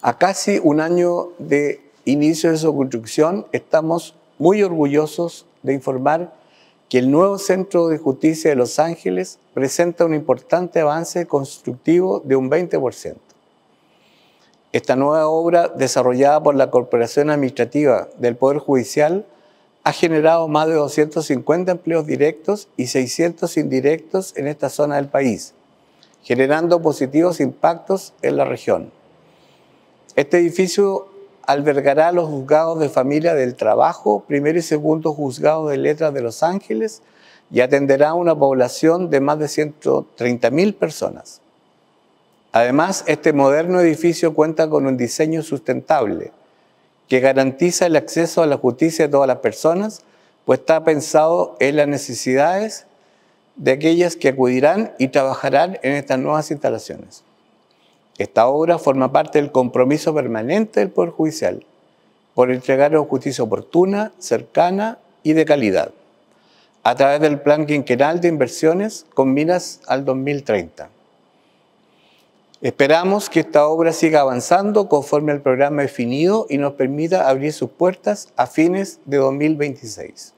A casi un año de inicio de su construcción, estamos muy orgullosos de informar que el nuevo Centro de Justicia de Los Ángeles presenta un importante avance constructivo de un 20%. Esta nueva obra, desarrollada por la Corporación Administrativa del Poder Judicial, ha generado más de 250 empleos directos y 600 indirectos en esta zona del país, generando positivos impactos en la región. Este edificio albergará los juzgados de familia del trabajo, primero y segundo juzgado de letras de Los Ángeles y atenderá a una población de más de 130.000 personas. Además, este moderno edificio cuenta con un diseño sustentable que garantiza el acceso a la justicia de todas las personas, pues está pensado en las necesidades de aquellas que acudirán y trabajarán en estas nuevas instalaciones. Esta obra forma parte del compromiso permanente del Poder Judicial por entregar una justicia oportuna, cercana y de calidad, a través del Plan Quinquenal de Inversiones con minas al 2030. Esperamos que esta obra siga avanzando conforme al programa definido y nos permita abrir sus puertas a fines de 2026.